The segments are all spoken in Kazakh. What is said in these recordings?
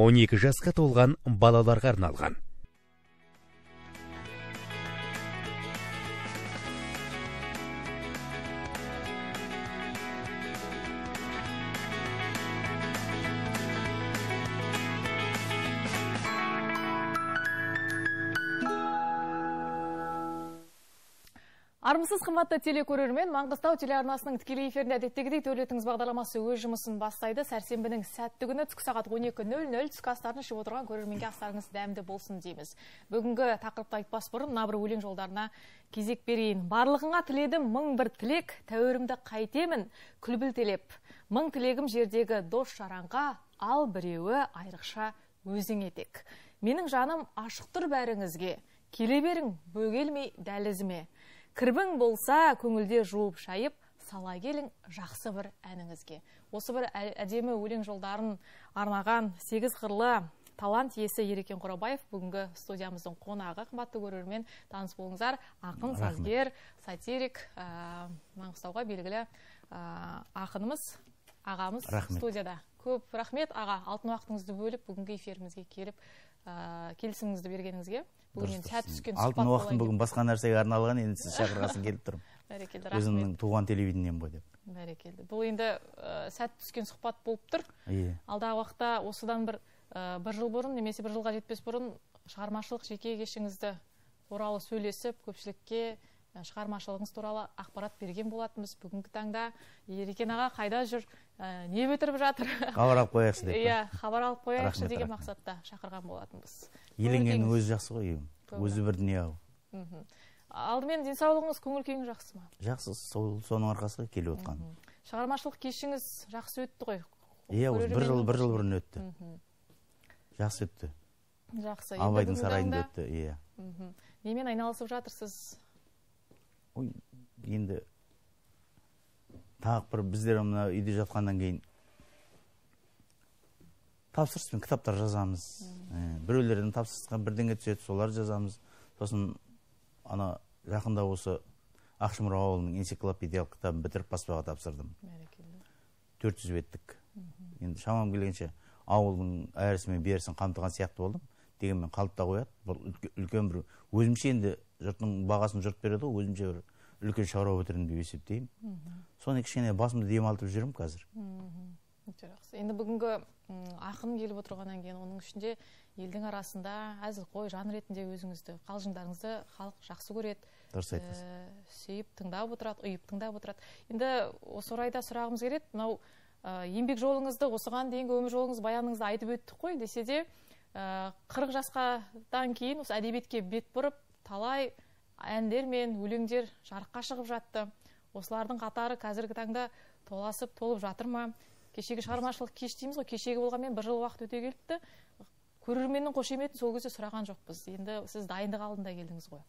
12 жасқа толған балаларға арналған армысыз қымбатты телекөрермен маңғыстау телеарнасының тікелей эфирінде әдеттегідей төрлетіңіз бағдарламасы өз жұмысын бастайды сәрсенбінің сәтті күні түскі сағат 12.00 түскі астарын ішіп отырған көрерменге астарыңыз дәмді болсын дейміз бүгінгі тақырыпты айтпас бұрын мына бір өлең жолдарына кезек берейін барлығыңа тіледім мың бір тілек тәуірімді қайтемін күлбілтелеп мың тілегім жердегі дос жаранға ал біреуі айрықша өзіңе тек менің жаным ашық тұр бәріңізге келе берің бөгелмей дәлізіме кірбің болса көңілде жуып шайып сала келің жақсы бір әніңізге осы бір әдемі өлең жолдарын арнаған сегіз қырлы талант иесі ерекен Құрабаев бүгінгі студиямыздың қонағы қымбатты көрермен таныс болыңыздар ақын сазгер сатирик маңғыстауға белгілі ақынымыз ағамыз студияда көп рахмет аға алтын уақытыңызды бөліп бүгінгі эфирімізге келіп ә, келісіміңізді бергеніңізге бүгін түскен алтын уақытым бүгін басқа нәрсеге арналған енді сіз шақырғасын келіп тұрмын бәрекелді рахмет өзімнің туған телевидением ғой деп бәрекелді бұл енді ә, сәт түскен сұхбат болып тұр иә алдағы уақытта осыдан бір ә, бір жыл бұрын немесе бір жылға жетпес бұрын шығармашылық жеке кешіңізді туралы сөйлесіп көпшілікке Ә, шығармашылығыңыз туралы ақпарат берген болатынбыз бүгінгі таңда ерекен аға қайда жүр ә, не бітіріп жатыр хабар алып қояйықшы деп иә хабар алып қояйықшы деген мақсатта шақырған болатынбыз еленгеннің өзі жақсы ғой өзі бір дүние ал алдымен денсаулығыңыз көңіл күйіңіз жақсы ма жақсы сол соның арқасы ғой келіп отқан шығармашылық кешіңіз жақсы өтті ғой иә бір жыл бір жыл бұрын өтті жақсы өтті жақсы абайдың сарайында өтті иә немен айналысып жатырсыз ой енді тағы бір біздер мына үйде жатқаннан кейін тапсырыспен кітаптар жазамыз ә, біреулерден тапсырысқа бірдеңе түседі солар жазамыз сосын ана жақында осы ақшымыр ауылының энциклопедиялық кітабын бітіріп баспаға тапсырдым бәрекелді төрт жүз беттік енді шамам келгенше ауылдың әрісі мен берісін қамтыған сияқты болдым дегенмен қалып та қояды бұл үлкен бір өзімше енді жұрттың бағасын жұрт береді ғой өзімше бір үлкен шаруа бітірдім деп есептеймін соны кішкене басымды демалтып жүрмін қазір өте жақсы енді бүгінгі ақын келіп отырғаннан кейін оның ішінде елдің арасында әзілқой жан ретінде өзіңізді қалжыңдарыңызды халық жақсы көреді дұрыс э, айтасыз сүйіп тыңдап отырады ұйып тыңдап отырады енді осы орайда сұрағымыз келеді мынау э, еңбек жолыңызды осыған дейінгі өмір жолыңыз баяныңызды айтып өттік қой десе де э, қырық жасқадан кейін осы әдебиетке бет бұрып талай әндер мен өлеңдер жарыққа шығып жатты осылардың қатары қазіргі таңда толасып толып жатыр ма кешегі шығармашылық кеш дейміз ғой кешегі болғанмен бір жыл уақыт өте келіпті көрерменнің қошеметін сол кезде сұраған жоқпыз енді сіз дайындық алдында келдіңіз ғой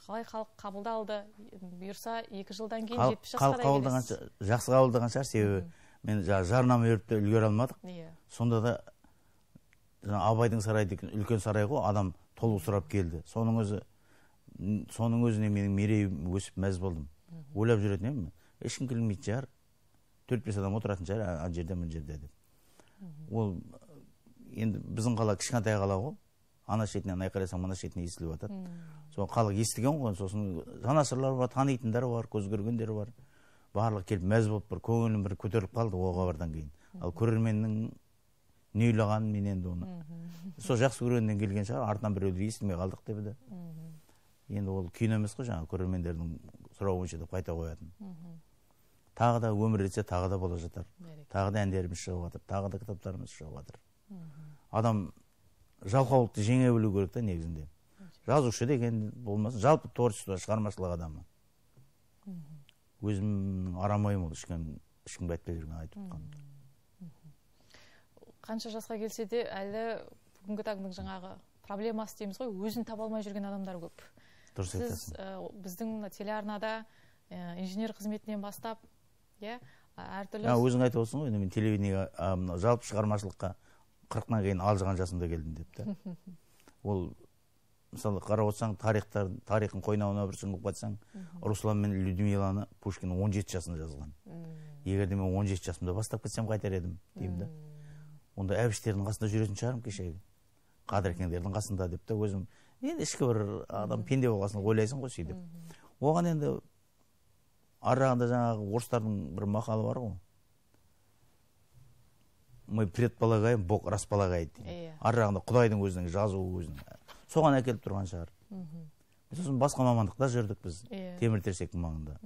қалай халық қабылдалды бұйырса екі жылдан кейін жетпіс жасқа халық қабылдаған жақсы қабылдаған шығар себебі мен жаңағы жарнама беріп те үлгере алмадық иә сонда да жаңағы абайдың сарайы деген үлкен сарай ғой адам пұл сұрап келді соның өзі соның өзіне менің мерейім өсіп мәз болдым ойлап жүретін едім ешкім келмейтін шығар төрт бес адам отыратын шығар ана жерде мына жерде деп ол енді біздің қала кішкентай қала ғой ана шетінен айқайласаң мына шетінен естіліп жатады сол халық естіген ғой сосын жанашырлар бар танитындар бар көз көргендер бар барлығы келіп мәз болып бір көңілім бір көтеріліп қалды ол хабардан кейін ал көрерменнің не ойлағанын мен енді оны сол жақсы көргеннен келген шығар артынан біреуді естімей қалдық деп енді ол кино емес қой жаңағы көрермендердің сұрауы бойынша деп қайта қоятын тағы да өмір етсе тағы да бола жатар тағы да әндеріміз шығып жатыр тағы да кітаптарымыз шығып жатыр адам жалқаулықты жеңе білу керек та негізінде жазушы деген болмасын жалпы творчество шығармашылық адамы өзімнің арам ойым ол ешкім ешкімге айтпай жүрген айтып қанша жасқа келсе де әлі бүгінгі таңдың жаңағы проблемасы дейміз ғой өзін таба алмай жүрген адамдар көп дұрыс сіз ә, біздің мына телеарнада ә, инженер қызметінен бастап иә әртүрлі өзің айтып отырсың ғой мен телевидениеге мына жалпы шығармашылыққа қырықтан кейін алжыған жасымда келдім деп та ол мысалы қарап отырсаң тарихтар тарихын қойнауына бір сүңгіп қайтсаң руслан мен людмиланы пушкин он жеті жасында жазған егер де мен он жеті жасымда бастап кетсем қайтер едім деймін да онда әбіштердің қасында жүретін шығармын кешегі қадыркеңдердің қасында деп те өзім енді ішкі бір адам пенде болған ойлайсың ғой сөйтіп оған енді ары жағында жаңағы орыстардың бір мақалы бар ғой мы предполагаем бог располагает дейді иә жағында құдайдың өзінің жазуы өзінің соған әкеліп тұрған шығар сосын басқа мамандықта жүрдік біз иә. темір терсектің маңында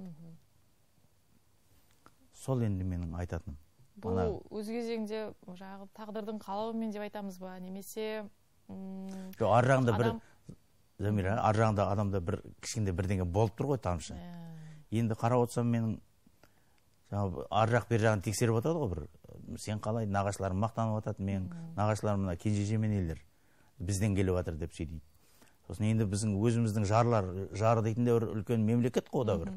сол енді менің айтатыным бұл өз кезегінде жаңағы тағдырдың қалауымен деп айтамыз ба немесе жоқ ар жағында бір замира ар жағында адамда бір кішкене бірдеңе болып тұр ғой тамшы ә. енді қарап отырсам менің жаңағы ар жақ бер жағын тексеріп отырады ғой бір сен қалай нағашыларым мақтанып жатады мен нағашыларым мына кенжешемен елдер бізден келіп жатыр деп сөйтеді сосын енді біздің өзіміздің жарлар жары дейтін де бір үлкен мемлекет қой да бір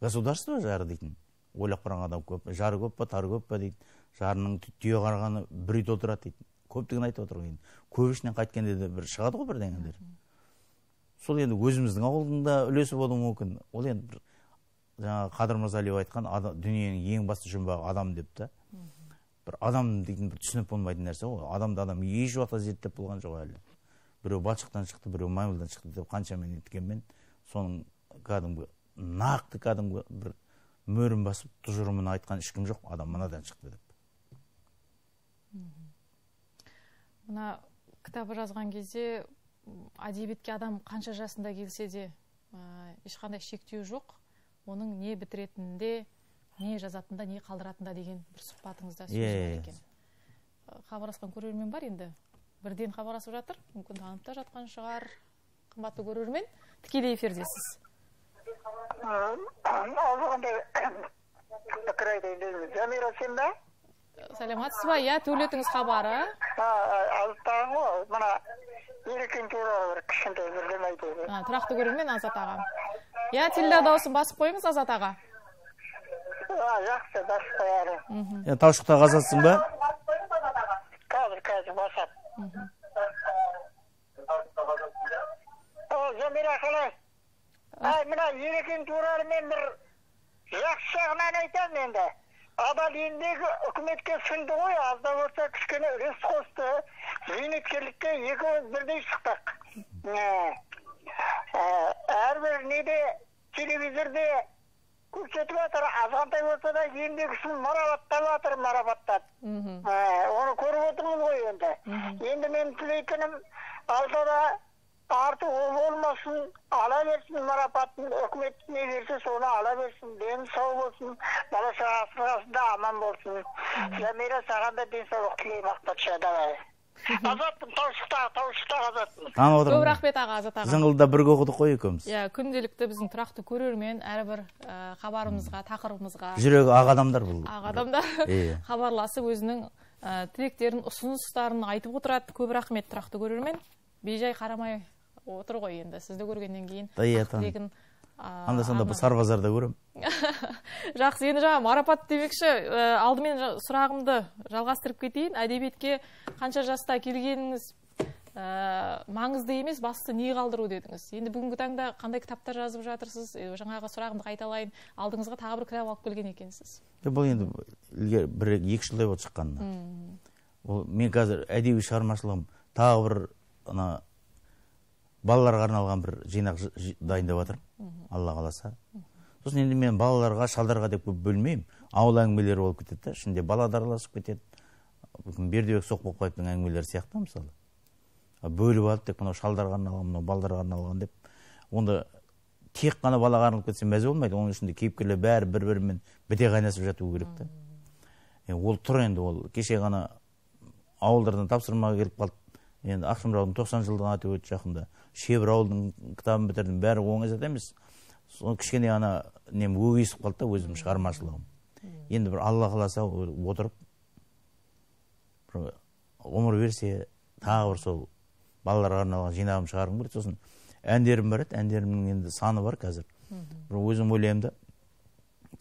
государство жары дейтін ойлап қараған адам көп жары көп па тары көп па дейді жарының түйе қарағаны бір үйде отырады дейді көптігін айтып отыр енді көп ішінен қайткенде де бір шығады ғой бірдеңелер сол енді өзіміздің ауылдың да үлесі болуы мүмкін ол енді бір жаңағы қадыр мырзалиев айтқан дүниенің ең басты жұмбағы адам деп та бір адам дейтін бір түсініп болмайтын нәрсе ғой адамды адам еш уақытта зерттеп болған жоқ әлі біреу балшықтан шықты біреу маймылдан шықты деп қаншама неткенмен соның кәдімгі нақты кәдімгі бір мөрін басып тұжырымын айтқан ешкім жоқ адам мынадан шықты деп мына кітабы жазған кезде әдебиетке адам қанша жасында келсе де ешқандай шектеу жоқ оның не бітіретінінде не жазатында не қалдыратында деген бір сұхбатыңызда сөз yeah. екен хабарласқан көрермен бар енді бірден хабарласып жатыр мүмкін танып та жатқан шығар қымбатты көрермен тікелей эфирдесіз алғанда пікір айтайын дедім жәмира сен бе сәлематсыз ба иә төулетіңіз хабары азат ағаң ғой мына ерекең туралы бір кішкентай бірдеме айтайын тұрақты көрермен азат аға иә теледидар дауысын басып қойыңыз азат аға жақсы басып қояды таушықта азатсың ба қазір қазір басады жәмира қалай мына ерекең туралы мен бір жақсы жағынан айтамын енді адал еңбегі үкіметке сіңді ғой аз да болса кішкене үлес қосты зейнеткерлікке екеуміз бірдей шықтық әрбір неде телевизорде көрсетіп жатыр азғантай болса да еңбегі үшін марапаттап жатыр марапаттап оны көріп отырмыз ғой енді енді менің тілейтінім алдыда арты ол болмасын ала берсін марапатын үкімет не берсе соны ала берсін дені сау болсын бала шағасы қасында аман болсын жәмира саған да денсаулық тілеймін ақ давай азатпын таушықта таушықта азатпын көп рахмет аға азат аға бірге оқыдық қой екеуміз иә күнделікті біздің тұрақты көрермен әрбір хабарымызға e, тақырыбымызға hmm. жүрегі ақ адамдар бұл ақ адамдар хабарласып өзінің e, тілектерін ұсыныстарын айтып отырады көп рахмет тұрақты көрермен бейжай қарамай отыр ғой енді сізді көргеннен кейін тілегін анда санда бір сарбазарда көремін жақсы енді жаңа марапат демекші э, алдымен сұрағымды жалғастырып кетейін әдебиетке қанша жаста келгеніңіз ә, маңызды емес басты не қалдыру дедіңіз енді бүгінгі таңда қандай кітаптар жазып жатырсыз э, жаңағы сұрағымды қайталайын алдыңызға тағы бір кітап алып келген екенсіз бұл енді бір екі жылдай болды шыққанына ол мен қазір әдеби шығармашылығым тағы бір ана балаларға арналған бір жинақ дайындап жатырмын алла қаласа сосын енді мен балаларға шалдарға деп көп бөлмеймін ауыл әңгімелері болып кетеді да ішінде бала да араласып кетеді бердібек соқпақбаевтың әңгімелері сияқты мысалы бөліп алып тек мынау шалдарға арналған мынау балдарға арналған деп онда тек қана балаға арналып кетсе мәз болмайды оның ішінде кейіпкерлер бәрі бір бірімен біте қайнасып жатуы керек та ол тұр енді ол кеше ғана ауылдардан тапсырма келіп қалды енді ақшымыраудың тоқсан жылдығын атап өтті жақында шебір ауылдың кітабын бітірдім бәрі оң зат емес сол кішкене ана нем өгейсіп қалды да өзім шығармашылығым енді бір алла қаласа отырып бір ғұмыр берсе тағы бір сол балаларға арналған жинағым шығарғым келеді сосын әндерім бар еді әндерімнің енді саны бар қазір бір өзім ойлаймын да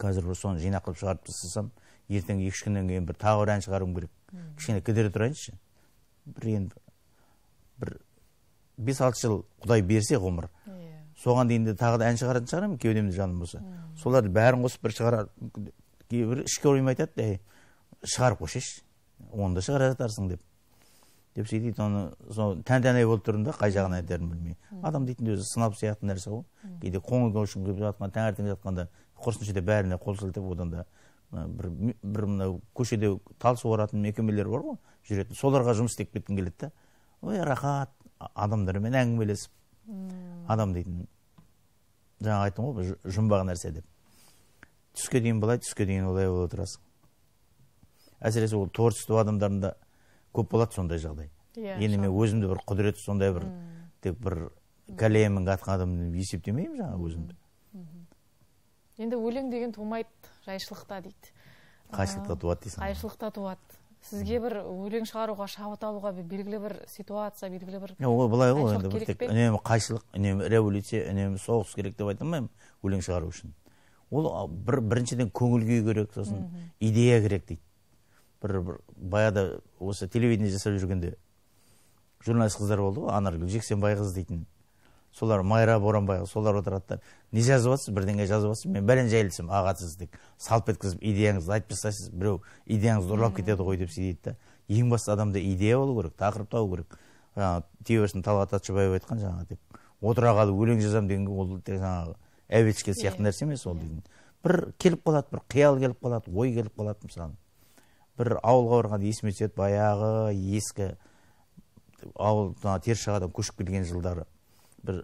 қазір бір соны жинақ қылып шығарып тастасам ертең екі үш күннен кейін бір тағы бір ән шығаруым керек кішкене кідіре тұрайыншы бір енді бес алты жыл құдай берсе ғұмыр иә. соған дейін де тағы да ән шығаратын шығармын кеудемде жаным болса соларды бәрін қосып бір шығарар кейбір ішкі ойым айтады ей шығарып қойшы оны да шығара жатарсың деп деп сөйтеді оны сол тән тәнай болып тұрдым да қай жағын айтарымды білмей адам дейтін өзі сынап сияқты нәрсе ғой кейде көңіл көшім келіп жатқан таңертең жатқанда құрсыншы деп бәріне қол сілтеп одан да бір бір мынау көшеде тал суаратын мекемелер бар ғой жүретін соларға жұмыс істеп кеткім келеді да ой рахат адамдармен әңгімелесіп адам дейтін жаңа айттым ғой жұмбақ нәрсе деп түске дейін былай түске дейін олай бола отырасың әсіресе ол творчество адамдарында көп болады сондай жағдай иә енді мен өзімді бір құдірет сондай бір деп бір кәлемін қатқан адам деп есептемеймін жаңағы өзімді енді өлең деген тумайды жайшылықта дейді қайшылықта туады дейсің қайшылықта туады сізге бір өлең шығаруға шабыт алуға белгілі бір ситуация белгілі бір ол былай ғой енді бір тек үнемі қайшылық үнемі революция үнемі соғыс керек деп айта алмаймын өлең шығару үшін ол бір біріншіден көңіл күй керек сосын идея керек дейді бір, бір баяғыда осы телевидение жасап жүргенде журналист қыздар болды ғой анаргүл жексенбайқызы дейтін солар майра боранбай солар отырады да не жазып жатсыз бірдеңе жазып жатсыз мен бәлен жайылсам аға сіз тек салып кеткізіп идеяңызды айтып тастайсыз біреу идеяңызды ұрлап кетеді ғой деп сөйтеді да ең басты адамда идея болу керек тақырып табу керек жаңағы түйе талғат атшыбаев айтқан жаңағы деп отыра қалып өлең жазамын дегенге ол жаңағы әуелшке иә. сияқты нәрсе емес ол иә. деген бір келіп қалады бір қиял келіп қалады ой келіп қалады мысалы бір ауылға барғанда есіме түседі баяғы ескі ауыл теріс жағадан көшіп келген жылдары бір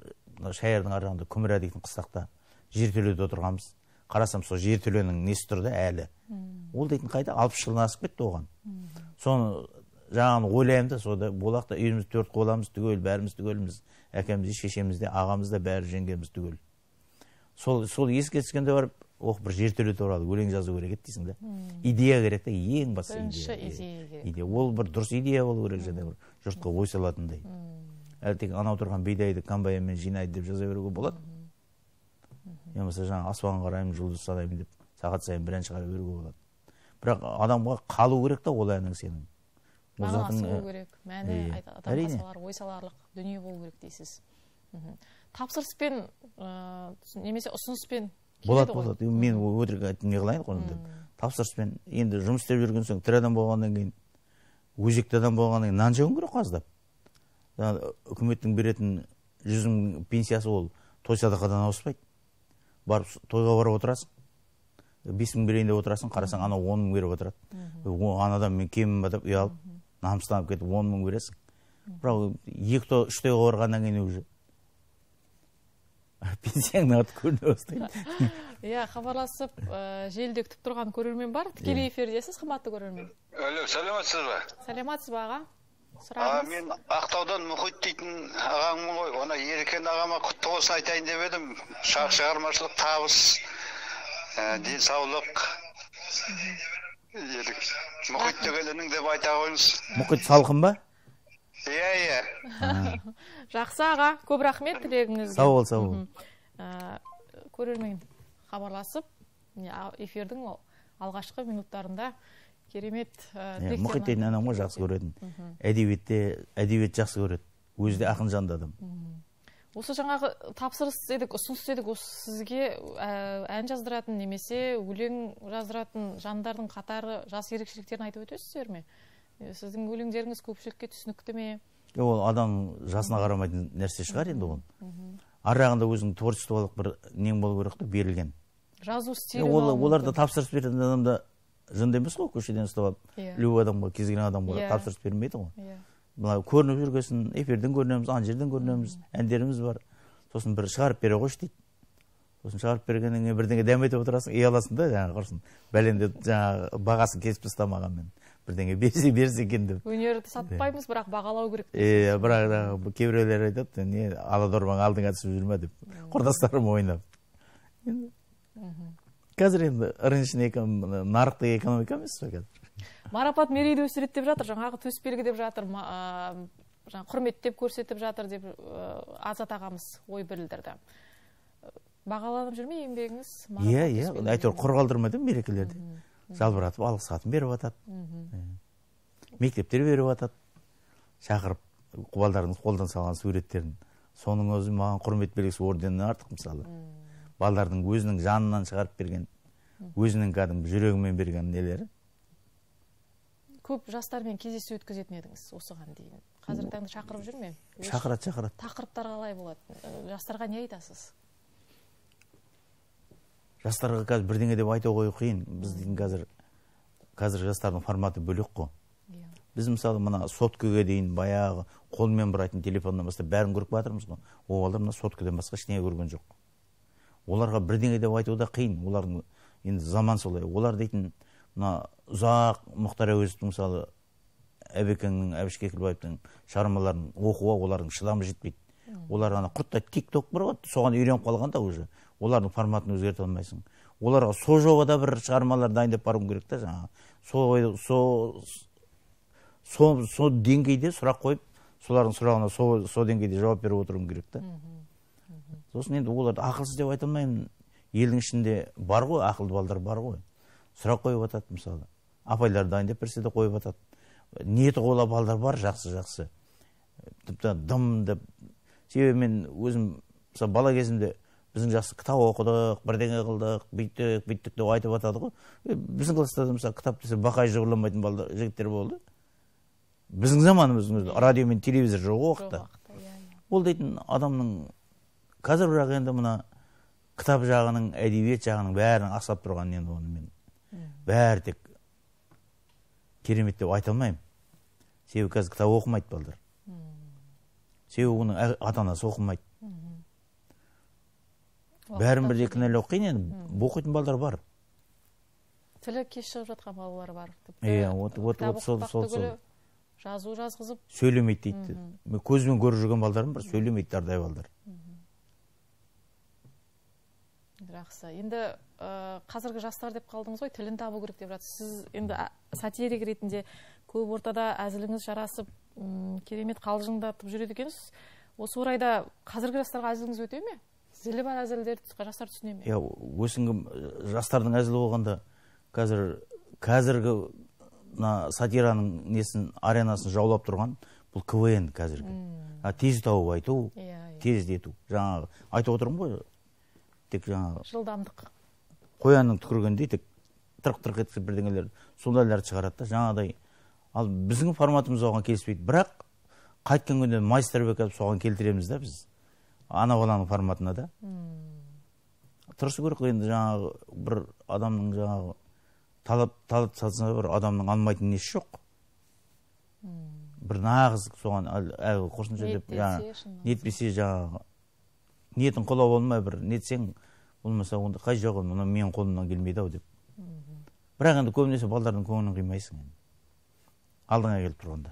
шаярдың ар жағында күмірә дейтін қыстақта жертөледе отырғанбыз қарасам сол жертөленің несі тұр да әлі ол дейтін қайда алпыс жылдан асып кетті оған соны жаңағыны ойлаймын да сода болақ та үйіміз төрт қоламыз түгел бәріміз түгелміз әкеміз де шешеміз де ағамыз да бәрі жеңгеміз түгел сол сол еске түскенде барып ох бір жертөле туралы өлең жазу керек еді дейсің да идея керек та ең басты идея, идея, идея ол бір дұрыс идея болу керек және бір жұртқа ой салатындай әлтек анау тұрған бидайды комбайнмен жинайды деп жаза беруге болады не болмаса жаңағы аспанға қараймын жұлдыз санаймын деп сағат сайын бір ән шығара беруге болады бірақ адамға қалу керек та ол әнің сенің мағынасы болу ә, керек мәні әрине ой саларлық дүние болу керек дейсіз тапсырыспен ыыы ә, немесе ұсыныспен болады болады мен өтірік айтып не қылайын оны деп тапсырыспен енді жұмыс істеп жүрген соң тірі адам болғаннан кейін өзекті адам болғаннан кейін нан жеуің керек қой аздап жаңағы үкіметтің беретін жүз мың пенсиясы ол той садақадан ауыспайды барып тойға барып отырасың бес мың берейін деп отырасың қарасаң анау он мың беріп отырады анадан мен кеммін ба деп ұялып намыстанып кетіп он мың бересің бірақ екі той үш тойға барғаннан кейін уже пенсияңның арты көріне бастайды иә хабарласып э, желіде күтіп тұрған көрермен бар иә. тікелей эфирдесіз қымбатты көрермен алло сәлеметсіз ба сәлеметсіз ба аға а мен ақтаудан мұхит дейтін ағаңмын ғой оны еркен ағама құтты болсын айтайын деп едім шақ шығармашылық табыс ә, денсаулық мұхит деген інің деп айта қойыңыз мұхит салқын ба иә иә жақсы аға көп рахмет тілегіңізге сау бол сау бол ә, көрермен хабарласып эфирдің алғашқы минуттарында керемет мұхит деген адам ғой жақсы көретін әдебиетте әдебиет жақсы көреді өзі де ақын жанды адам осы жаңағы тапсырыс дедік ұсыныс дедік осы сізге ә, ән жаздыратын немесе өлең жаздыратын жандардың қатары жас ерекшеліктерін айтып өтесіздер ме сіздің өлеңдеріңіз көпшілікке түсінікті ме ол адам жасына қарамайтын нәрсе шығар енді ол ар жағында өзінің творчестволық бір нең болу керек қой берілген жазу стилі ол олар тапсырыс беретін адамда жынды емес қой көшеден ұстап алып иә. любой адамға кез келген адамға иә. тапсырыс бермейді ғой иә көрініп жүргесін эфирден көрінеміз ана жерден көрінеміз әндеріміз бар сосын бір шығарып бере қойшы дейді сосын шығарып бергеннен кейін бірдеңе дәметіп отырасың ұяласың да жаңағы құрсын бәлен деп жаңағы бағасын кесіп тастамағанмен бірдеңе берсе берсе екен деп өнерді иә. сатпаймыз бірақ бағалау керек иә бірақ кейбіреулер айтады не ала дорбаң алдыңа түсіп жүр ма деп құрдастарым ойнап енді қазір енді рыночный нарықтық экономика емес қой қазір марапат мерейді өсіреді деп жатыр жаңағы төсбелгі деп жатыр жаңағы құрметтеп көрсетіп жатыр деп азат ағамыз ой білдірді бағаланып жүр ме еңбегіңіз иә иә әйтеуір құр қалдырмайды мерекелерде жалбыратып алғыс хатын беріп жатады мектептер беріп жатады шақырып балдардың қолдан салған суреттерін соның өзі маған құрмет белгісі орденнен артық мысалы балдардың өзінің жанынан шығарып берген өзінің кәдімгі жүрегімен берген нелері көп жастармен кездесу өткізетін едіңіз осыған дейін қазіргі таңда шақырып жүр ме шақырады шақырады тақырыптар қалай болады жастарға не айтасыз жастарға қазір бірдеңе деп айта қою қиын біздің қазір қазір жастардың форматы бөлек қой yeah. Иә. біз мысалы мына соткаге дейін баяғы қолмен бұрайтын телефоннан бастап бәрін көріп жатырмыз ғой ол балдар мына соткадан басқа ештеңе көрген жоқ оларға бірдеңе деп айту да қиын олардың енді заман солай олар дейтін мына ұзақ мұхтар әуезовтің мысалы әбекеңнің әбіш кекілбаевтың шығармаларын оқуға олардың шыдамы жетпейді олар ана құрттай тик ток бар ғой соған үйреніп қалған да уже олардың форматын өзгерте алмайсың оларға сол жобада бір шығармалар дайындап баруың керек та жаңағы сол сол деңгейде сұрақ қойып солардың сұрағына сол деңгейде жауап беріп отыруым керек та сосын енді оларды ақылсыз деп айта алмаймын елдің ішінде бар ғой ақылды балдар бар ғой сұрақ қойып жатады мысалы апайлар деп берсе де қойып жатады ниеті қола балдар бар жақсы жақсы тіпті дым деп себебі мен өзім мысалы бала кезімде біздің жақсы кітап оқыдық бірдеңе қылдық бүйттік бүйттік деп айтып жатады ғой біздің класста мысалы кітап десе бақай жыбырламайтын балдар жігіттер болды біздің заманымыздың өзі радио мен телевизор жоқ уақытта иә, иә. ол дейтін адамның қазір бірақ енді мына кітап жағының әдебиет жағының бәрін асап тұрған енді оны мен бәрі тек керемет деп айта алмаймын себебі қазір кітап оқымайды балдар себебі оның ата анасы оқымайды бәрін бірдей кінәлау қиын енді оқитын балдар бар тілі кеш шығып жатқан балалар бар иә вот вот вот сол сол сол жазу жазғызып сөйлемейді дейді мен көзбен көріп жүрген балдарым бар сөйлемейді дардай балдар жақсы енді ә, қазіргі жастар деп қалдыңыз ғой тілін табу керек деп жатырсыз сіз енді ә, сатирик ретінде көп ортада әзіліңіз жарасып ұм, керемет қалжыңдатып жүреді екенсіз осы орайда қазіргі жастарға әзіліңіз өте ме зілі бар әзілдерді жастар түсіне ме иә өсіңгім жастардың әзілі болғанда қазір қазіргі мына сатираның несін аренасын жаулап тұрған бұл квн қазіргі тез тауып айту тез иә, yeah. Иә. тездету жаңағы айтып отырмын ғой тек жаңағы жылдамдық қоянның түкіргендей тек тырқ тырқ еткізіп бірдеңелер сондайларды шығарады да жаңағыдай ал біздің форматымыз оған келіспейді бірақ қайткен күнде майстарбек әпі соған келтіреміз да біз ана баланың форматына да тырысу керек қой енді жаңағы бір адамның жаңағы талап талап салса бір адамның алмайтын несі жоқ бір нағыз соған әлгі қосымша деп жаңағы нетпесе жаңағы ниетің құла болмай бір нетсең болмаса онда қай жағы мына менің қолымнан келмейді ау деп бірақ енді көбінесе балдардың көңілін қимайсың енді алдыңа келіп тұрғанда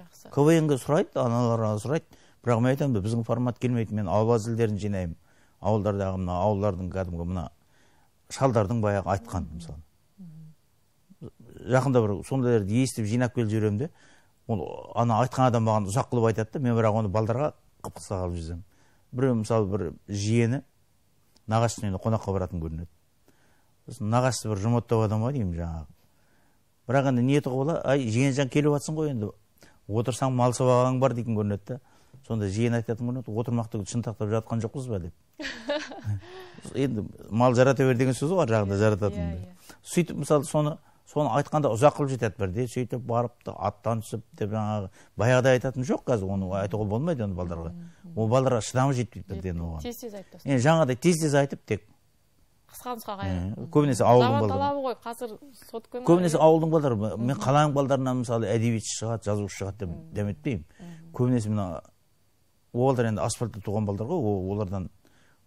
жақсы квнге сұрайды аналарға сұрайды бірақ мен айтамын біздің формат келмейді мен ауыл әзілдерін жинаймын ауылдардағы мына ауылдардың кәдімгі мына шалдардың баяғы айтқан мысалы жақында бір сондайларды естіп жинап келіп жүремін де ол ана айтқан адам маған ұзақ қылып айтады да мен бірақ оны балдарға қып қысқа қылып жазамын біреу мысалы бір жиені нағашысының үйіне қонаққа баратын көрінеді сосын нағашысы бір жұматтау адам ғой деймін жаңағы бірақ енді ниеті құбыла ай жиенжан келіп жатсың ғой енді отырсаң мал сабағаның бар дейтін көрінеді да сонда жиен айтатын көрінеді отырмақты шынтақтап жатқан жоқпыз ба деп енді мал жарата бер деген сөз ғой ар жағында иә, жарататын иә, иә. сөйтіп мысалы соны соны айтқанда ұзақ қылып жетеді бірде сөйтіп барып аттан түсіп деп жаңағы баяғыдай айтатын жоқ қазір оны айтуға болмайды оны балдарға ол балдарға шыдамы жетпейді бірден оған тез тез айтып тастайды жаңағыдай тез тез айтып тек қысқа нұсқа көбінесе ауылдың балдары талабы ғой қазір сотка көбінесе ауылдың балдары мен қаланың балдарынан мысалы әдебиетші шығады жазушы шығады деп дәметпеймін көбінесе мына ол балдар енді асфальтта туған балдар ғой олардан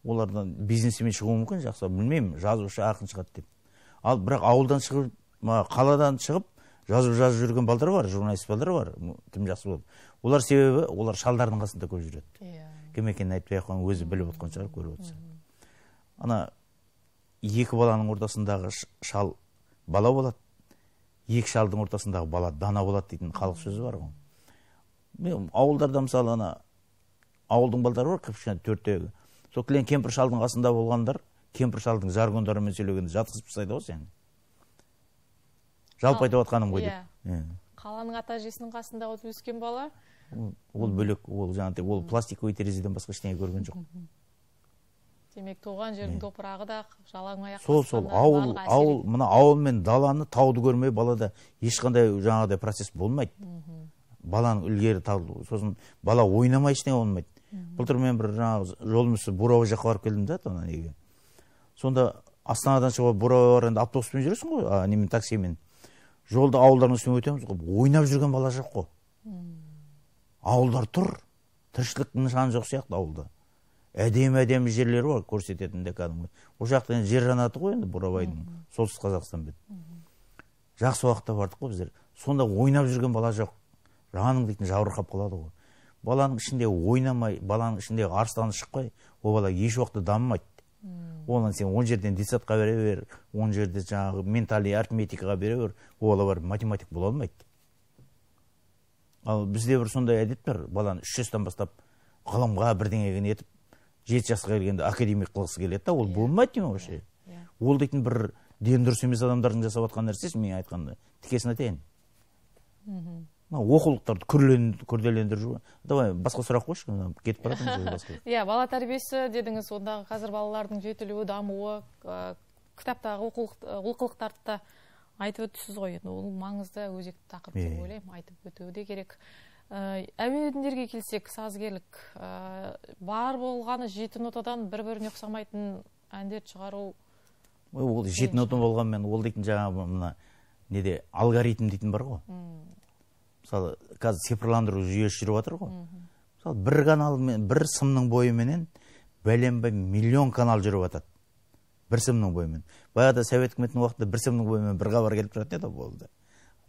олардан бизнесмен шығуы мүмкін жақсы білмеймін жазушы ақын шығады деп ал бірақ ауылдан шығып қаладан шығып жазып жазып жүрген балдар бар журналист балдар бар тым жақсы болды олар себебі олар шалдардың қасында көп жүреді иә кім екенін айтпай ақ өзі біліп отқан шығар көріп отырса ана екі баланың ортасындағы шал бала болады екі шалдың ортасындағы бала дана болады дейтін халық сөзі бар ғой ауылдарда мысалы ана ауылдың балдары бар кіп кішкене төрттегі сол кілең кемпір шалдың қасында болғандар кемпір шалдың жаргондарымен сөйлегенде жатқызып тастайды ғой сені жалпы айтып жатқаным ғой деп иә. қаланың ата әжесінің қасында өскен бала ол бөлек ол жаңағыдай ол пластиковый терезеден басқа ештеңе көрген жоқ демек туған жердің топырағы да жалаң аяқ сол сол ауыл ауыл мына ауыл мен даланы тауды көрмей балада ешқандай жаңағыдай процесс болмайды баланың үлгері тал сосын бала ойнамай ештеңе болмайды былтыр мен бір жаңағы жолым үсіп бурабай жаққа барып келдім да ана неге сонда астанадан шығып бурабай енді автобуспен жүресің ғой немен таксимен жолда ауылдардың үстінен өтеміз ғой ойнап жүрген бала жоқ қой ауылдар тұр тіршіліктің нышаны жоқ сияқты ауылда әдемі әдемі жерлері бар көрсететін де кәдімгі ол жақта енді жер жаннаты ғой енді бурабайдың солтүстік қазақстан бет жақсы уақытта бардық қой біздер сонда ойнап жүрген бала жоқ жаның дейтін жабырқап қалады ғой баланың ішінде ойнамай баланың ішінде арыстаны шықпай ол бала еш уақытта дамымайды одан сен он жерден десятқа бере бер он жерде жаңағы ментальный арифметикаға бере бер ол бар математик бола алмайды ал бізде бір сондай әдет бар баланы үш жастан бастап ғылымға бірдеңеге нетіп жеті жасқа келгенде академик қылғысы келеді да ол иә. болмайды деймін вообще иә. ол дейтін бір дені дұрыс емес адамдардың жасап жатқан нәрсесі мен айтқанда тікесін айтайын мына оқулықтарды күрделендіріп давай басқа сұрақ қойшы кетіп бара жатырмыз иә бала тәрбиесі дедіңіз ондағы қазір балалардың жетілуі дамуы кітаптағы олқылықтарды да айтып өтіпсіз ғой енді ол маңызды өзекті тақырып деп ойлаймын айтып өтуі де керек әуендерге келсек сазгерлік бар болғаны жеті нотадан бір біріне ұқсамайтын әндерді шығару ол жеті нота болғанмен ол дейтін жаңағы мына неде алгоритм дейтін бар ғой мысалы қазір цифрландыру жүйесі жүріп жатыр ғой мысалы бір каналмен бір сымның бойыменен бәленбай миллион канал жүріп жатады бір сымның бойымен баяғыда совет үкіметінің уақытында бір сымның бойымен бір хабар келіп тұратын еді болды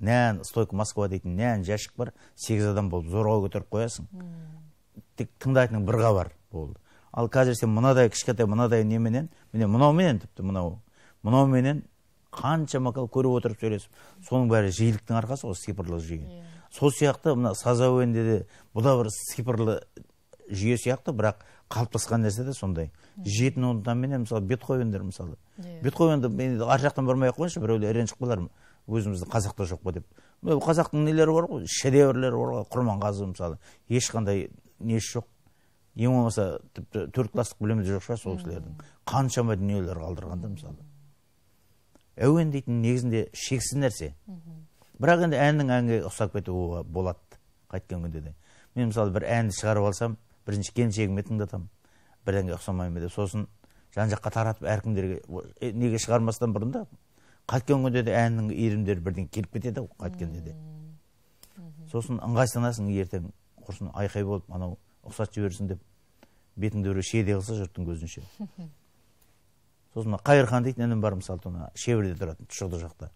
нән стойка москва дейтін нән жәшік бар сегіз адам болды зорға көтеріп қоясың тек тыңдайтының бір хабар болды ал қазір сен мынадай кішкентай мынадай неменен міне мынауменен тіпті мынау мынауменен қаншама көріп отырып сөйлесіп соның бәрі жиіліктің арқасы ғой цифрлы жүйе иә сол сияқты мына саз әуенде де бұл да бір сипырлы жүйе сияқты бірақ қалыптасқан нәрсе де сондай жетінің онтаменен мысалы бетховендер мысалы иә. бетховенді мен ар жақтан бармай ақ қояйыншы біреулер ренжіп қалар өзіміздің қазақта жоқ па деп қазақтың нелері бар ғой шедеврлері бар ғой құрманғазы мысалы ешқандай несі жоқ ең болмаса тіпті төрт класстық білімі жоқ шығар сол кісілердің қаншама дүниелер қалдырған да мысалы әуен дейтін негізінде шексіз нәрсе бірақ енді әннің әнге ұқсап кетуі болады қайткен күнде де мен мысалы бір әнді шығарып алсам бірінші келіншегіме тыңдатамын бір әнге ұқсамай ма деп сосын жан жаққа таратып әркімдерге неге шығармастан бұрын да қайткен күнде де әннің иірімдері бірден келіп кетеді ғой қайткенде де сосын ыңғайсызданасың ертең құрсын айқай болып анау ұқсатып жіберсін деп бетіңді біреу шеде қылса жұрттың көзінше сосын мына қайырхан дейтін інім бар мысалы шеберде тұратын тұшықты жақта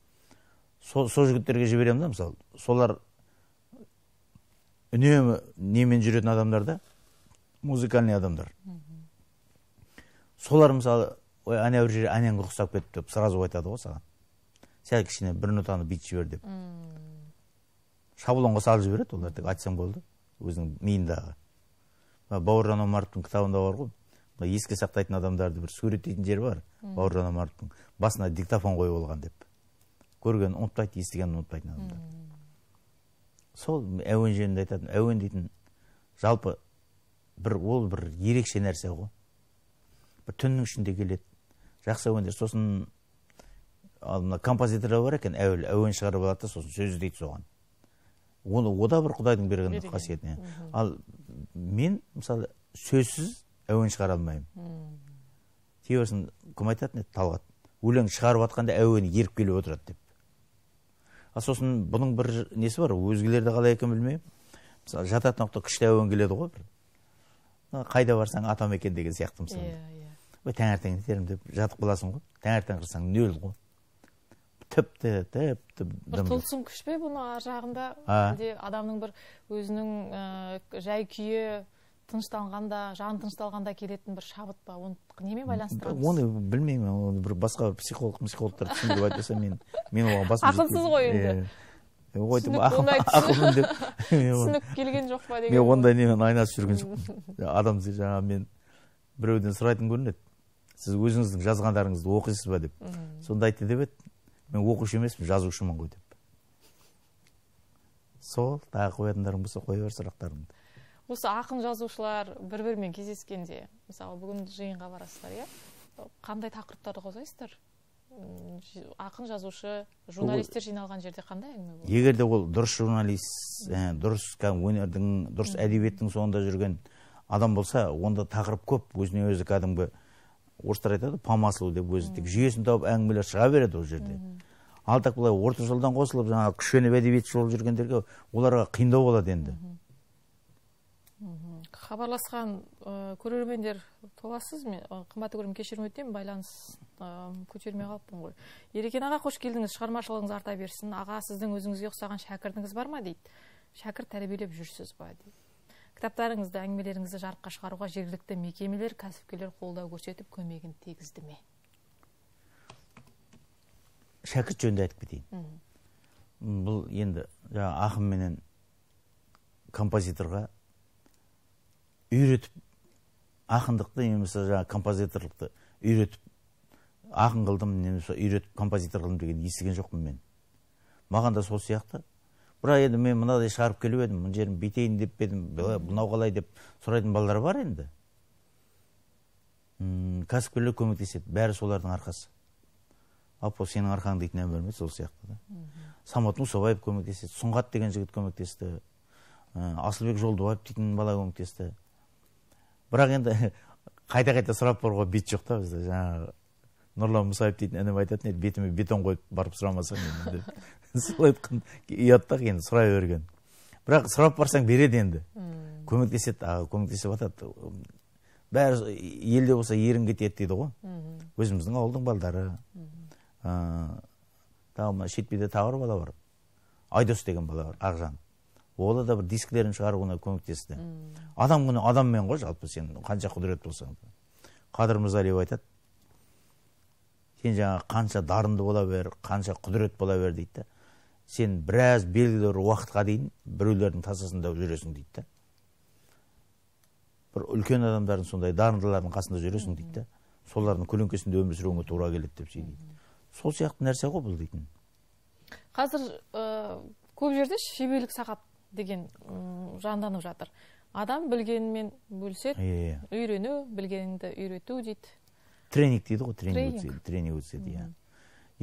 сол сол жігіттерге жіберемін да мысалы солар үнемі немен жүретін адамдар да музыкальный адамдар солар мысалы ой әне бір жері әнең ұқсап кетті деп сразу айтады ғой саған сәл кішкене бір нотаны бүйтіп жібер деп шаблонға салып жібереді олар тек айтсаң болды өзінің миындағы бауыржан омаровтың кітабында бар ғой еске сақтайтын адамдарды бір суреттейтін жері бар бауыржан омаровтың басына диктофон қойып алған деп көргенін ұмытпайды естігенін ұмытпайтын адамдар сол әуен жөнінде айтатын әуен дейтін жалпы бір ол бір ерекше нәрсе ғой бір түннің ішінде келеді жақсы әуендер сосын ал мына композиторлар бар екен әуел әуен шығарып алады да сосын сөз дейді соған оны да бір құдайдың берген қасиеті ал мен мысалы сөзсіз әуен шығара алмаймын mm кім айтатын еді талғат өлең шығарып жатқанда әуені еріп келіп отырады деп а сосын бұның бір несі бар өзгелерде қалай екенін білмеймін мысалы жататын уақытта күшті әуен келеді ғой бір қайда барсаң екен деген сияқты мысалы иә иә ой таңертең деп жатып қаласың ғой таңертең қырсаң нөл ғой тіпті тіпті бір тылсым күш пе бұның ар жағында адамның бір өзінің ә, жай күйі тынышталғанда жан тынышталғанда келетін бір шабыт па оны немен байланыстырамыз оны білмеймін оны бір басқа психолог психологтар түсіндіріп айтпаса мен мен оған басым ақылсыз ғой енді ақылмын деп түсінік келген жоқ па деген мен ондай немен айналысып жүрген жоқпын адам жаңағы мен біреуден сұрайтын көрінеді сіз өзіңіздің жазғандарыңызды оқисыз ба деп сонда айтты деп еді мен оқушы емеспін жазушымын ғой деп сол тағы қоятындарың болса қоя бер сұрақтарыңды осы ақын жазушылар бір бірімен кездескенде мысалы бүгін жиынға барасыздар иә қандай тақырыптарды қозғайсыздар ақын жазушы журналистер жиналған жерде қандай әңгіме болады егер де ол дұрыс журналист ә, дұрыс өнердің дұрыс әдебиеттің соңында жүрген адам болса онда тақырып көп өзіне өзі кәдімгі орыстар айтады по маслу деп өзі тек жүйесін тауып әңгімелер шыға береді ол жерде ал так былай орта жолдан қосылып жаңағы күшеніп әдебиетші болып жүргендерге оларға қиындау болады енді хабарласқан ә, көрермендер толассыз мен э, қымбатты көрермен кешірім өтінемін байланыс ә, көтермей қалыппын ғой ерекен аға қош келдіңіз шығармашылығыңыз арта берсін аға сіздің өзіңізге ұқсаған шәкіртіңіз бар ма дейді шәкірт тәрбиелеп жүрсіз ба дейді кітаптарыңызды әңгімелеріңізді жарыққа шығаруға жергілікті мекемелер кәсіпкерлер қолдау көрсетіп көмегін тигізді ме шәкірт жөнінде айтып кетейін бұл енді жаңағы менен композиторға үйретіп ақындықты немесе жаңағы композиторлықты үйретіп ақын қылдым немесе үйретіп композитор қылдым деген естіген жоқпын мен маған да сол сияқты бірақ енді мен мынадай шығарып келіп едім мына жерін бүйтейін деп едім мынау қалай деп сұрайтын балалар бар енді кәсіпкерлер көмектеседі бәрі солардың арқасы апа сенің арқаң дейтін ән емес сол сияқты да самат мұсабаев көмектеседі сұңғат деген жігіт көмектесті асылбек жолдыбаев дейтін бала көмектесті бірақ енді қайта қайта сұрап баруға бет жоқ та бізде жаңағы нұрлан мұсаев дейтін інім айтатын еді бетіме бетон қойып барып сұрамасаң деп солай айтқан ұят та енді сұрай берген бірақ сұрап барсаң береді енді көмектеседі аға көмектесіп жатады бәрі елде болса ерін кетеді дейді ғой өзіміздің ауылдың балдары тағы мына шетпеде тағы бір бала бар айдос деген бала бар ақжан ол да бір дискілерін шығаруына көмектесті адам күні адаммен ғой жалпы сен қанша құдіретті болсаң қадыр мырзалиев айтады сен жаңа қанша дарынды бола бер қанша құдірет бола бер дейді да сен біраз белгілі бір уақытқа дейін біреулердің тасасында жүресің дейді да бір үлкен адамдардың сондай дарындылардың қасында жүресің дейді да солардың көлеңкесінде өмір сүруіңе тура келеді деп ше сол сияқты нәрсе ғой бұл дейтін қазір ә, көп жерде шеберлік сағат деген жанданып жатыр адам білгенімен бөліседі иә үйрену білгеніңді үйрету дейді тренинг дейді ғой тренинг тренинг өткізеді иә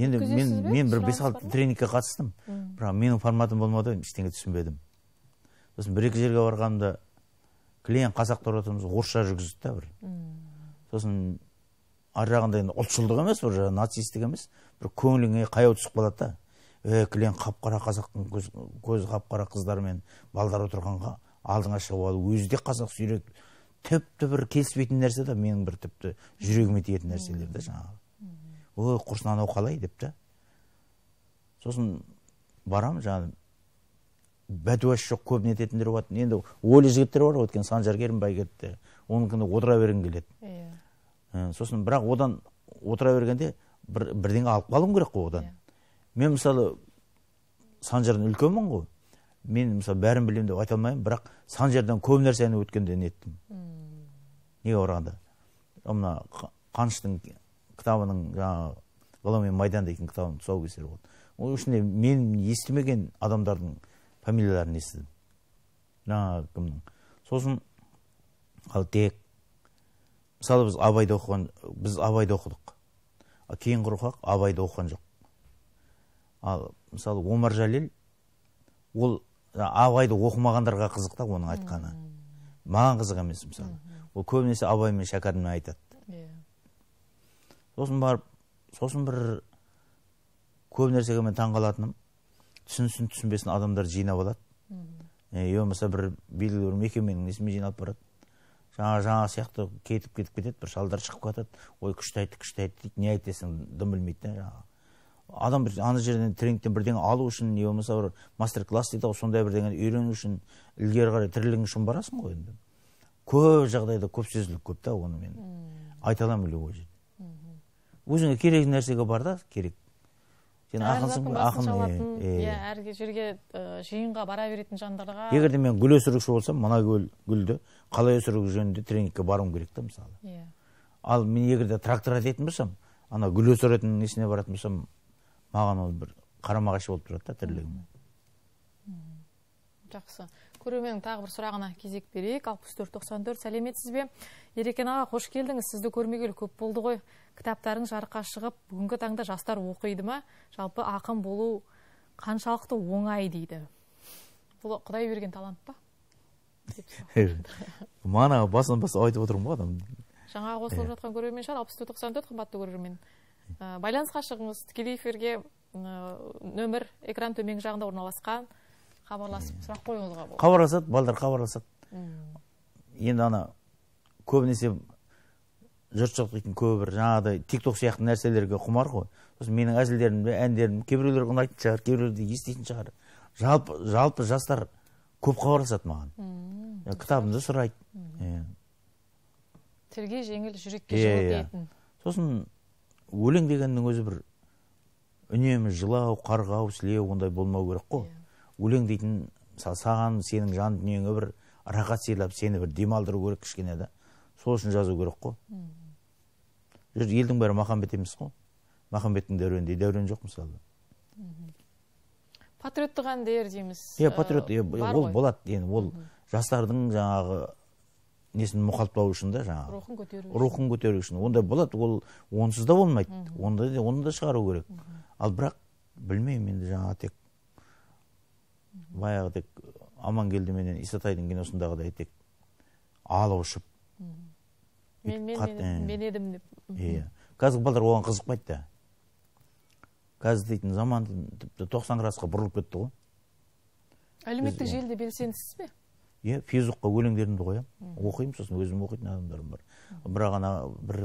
енді мен мен бір бес алты тренингке қатыстым бірақ менің форматым болмады ештеңе түсінбедім сосын бір екі жерге барғанымда клиент қазақтар отырмыз орысша жүргізді да бір сосын ар жағында енді ұлтшылдық емес уже нацистік емес бір көңіліңе қаяу түсіп қалады да Э, кілең қап қара қазақтың көз, көз қап қара қыздар мен балдар отырғанға алдыңа шығып алып өзі де қазақ сүйретіп тіпті бір келіспейтін нәрсе да менің бір тіпті жүрегіме тиетін нәрселер да жаңағы ой құрсын анау қалай деп та сосын барамын жаңағы бәтуасы жоқ көп нететіндер болады енді ойлы жігіттер бар ғой өйткені санжар оның оныкінде отыра бергің келеді иә сосын бірақ одан отыра бергенде бір бірдеңе алып қалуың керек қой одан иә мен мысалы санжардан үлкенмін ғой мен мысалы бәрін білемін деп айта алмаймын бірақ санжардан көп нәрсені өткенде неттім неге қарағанда мына қаныштың кітабының жаңағы ғылыми майдан дейтін кітабының тұсаукесері болды оның ішінде мен естімеген адамдардың фамилияларын естідім жаңағы кімнің сосын алтек мысалы біз абайды оқыған біз абайды оқыдық кейінгі ұрпақ абайды оқыған жоқ ал мысалы омар жәлел ол абайды оқымағандарға қызық та оның айтқаны маған қызық емес мысалы ол көбінесе абай мен шәкәрімді айтады иә сосын барып сосын бір көп нәрсеге мен таңқалатыным түсінсін түсінбесін адамдар жинап алады е болмаса бір белгілі бір мекеменің несімен жиналып барады жаңа жаңа сияқты кетіп кетіп кетеді бір шалдар шығып кетеді ой күшті айтты күшті айтты дейді не десең дым білмейді да жаңағы адам бір ана жерден тренингтен бірдеңе алу үшін не болмаса бір мастер класс дейді ғой сондай бірдеңені үйрену үшін ілгері қарай тірлігің үшін барасың ғой енді көп жағдайда көп сөзділік көп та оны мен айта аламын любой жерде өзіңе керек нәрсеге бар да керек сен ақынсың ақын иә әр жерге жиынға бара беретін жандарға егер де мен гүл өсіруші болсам мына гүлді қалай өсіру жөнінде тренингке баруым керек та мысалы иә ал мен егер де трактор айтатын болсам ана гүл өсіретін несіне баратын болсам маған ол бір қарама қайшы болып тұрады да тірлігіме жақсы көрерменнің тағы бір сұрағына кезек берейік алпыс төрт тоқсан төрт сәлеметсіз бе ерекен аға қош келдіңіз сізді көрмегелі көп болды ғой кітаптарыңыз жарыққа шығып бүгінгі таңда жастар оқиды ма жалпы ақын болу қаншалықты оңай дейді бұл құдай берген талант па мана басынан бастап айтып отырмын ғой адам жаңа қосылып жатқан көрермен шығар алпыс төрт тоқсан төрт қымбатты көрермен Э, байланысқа шығыңыз тікелей эфирге э, нөмір экран төменгі жағында орналасқан хабарласып сұрақ қоюыңызға болады хабарласады балдар хабарласады енді ана көбінесе жұртшылық дейтін көбі бір жаңағыдай тик ток сияқты нәрселерге құмар ғой сосын менің әзілдерімді әндерімді кейбіреулер ұнайтын шығар кейбіреулер еститін шығар жалпы жалпы жастар көп хабарласады маған кітабымды сұрайды тілге жеңіл жүрекке жылы иә. дейтін сосын өлең дегеннің өзі бір үнемі жылау қарғау сілеу ондай болмау керек қой иә. өлең дейтін мысалы саған сенің жан дүниеңе бір рахат сыйлап сені бір демалдыру керек кішкене да сол үшін жазу керек қой бұл елдің бәрі махамбет емес қой махамбеттің дәуреніндей дәурен жоқ мысалы патриоттық әндер дейміз иә патриот э, иә, ол болады енді ол жастардың жаңағы несін мұқалтпау үшін да жаңағы рухын көтеру үшін рухын көтеру үшін ондай болады ол онсыз да болмайды онда да оны да шығару керек ал бірақ білмеймін енді жаңағы тек баяғы тек аманкелді менен исатайдың киносындағыдай тек алып ұшып мен мен мен едім деп иә қазіргі балдар оған қызықпайды да қазір дейтін заман тіпті тоқсан градусқа бұрылып кетті ғой әлеуметтік желіде белсендісіз бе иә физукқа өлеңдерімді қоямын оқимын сосын өзім оқитын адамдарым бар бірақ ана бір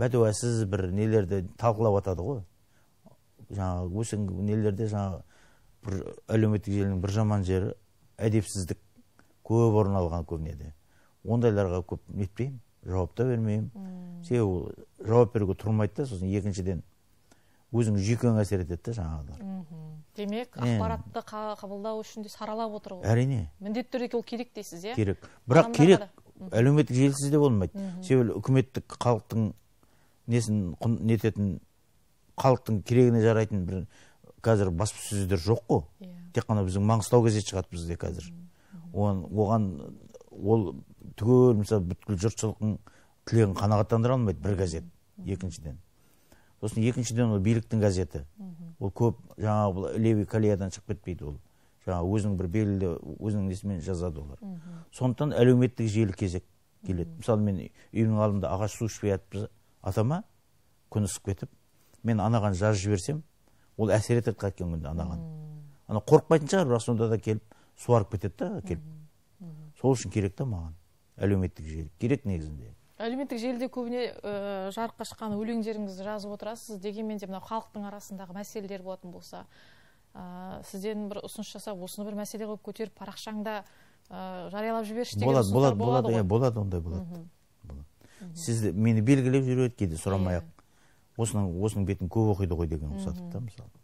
бәтуасыз бір нелерді талқылап жатады ғой жаңағы осы нелерде жаңағы бір әлеуметтік желінің бір жаман жері әдепсіздік көп орын алған көбіне ондайларға көп нетпеймін жауап та бермеймін себебі жауап беруге тұрмайды да сосын екіншіден өзіңнің жүйкеңе әсер етеді да жаңағыдар демек ақпаратты қабылдау үшін де саралап отыру әрине міндетті түрде ол керек дейсіз иә керек бірақ керек әлеуметтік желісіз де болмайды себебі үкіметтік халықтың несін нететін халықтың керегіне жарайтын бір қазір баспасөздер жоқ қой yeah. Иә. тек қана біздің маңғыстау газеті шығады бізде қазір Он, оған ол түгел мысалы бүткіл жұртшылықтың тілегін қанағаттандыра алмайды бір газет екіншіден сосын екіншіден ол биліктің газеті ол көп жаңағы бұл левый колеядан шығып кетпейді ол жаңағы өзінің бір белгілі өзінің несімен жазады олар сондықтан әлеуметтік желі кезек келеді мысалы мен үйімнің алдында ағаш су ішпей жатып атама күн ысып кетіп мен анаған жазып жіберсем ол әсер етеді қайткен күнде анаған ана қорықпайтын шығар бірақ сонда да келіп суарып кетеді да келіп сол үшін керек та маған әлеуметтік желі керек негізінде әлеуметтік желіде көбіне ә, жарыққа шыққан өлеңдеріңізді жазып отырасыз дегенмен де мынау халықтың арасындағы мәселелер болатын болса ә, сізден бір ұсыныс жасап осыны бір мәселе қылып көтеріп парақшаңда ә, жариялап жіберші болады болады болады ғой? Иә, болады ондай болады сіз мені белгілеп жібереді кейде сұрамай ақ иә. осының осының бетін көп оқиды ғой деген ұқсатып та мысалы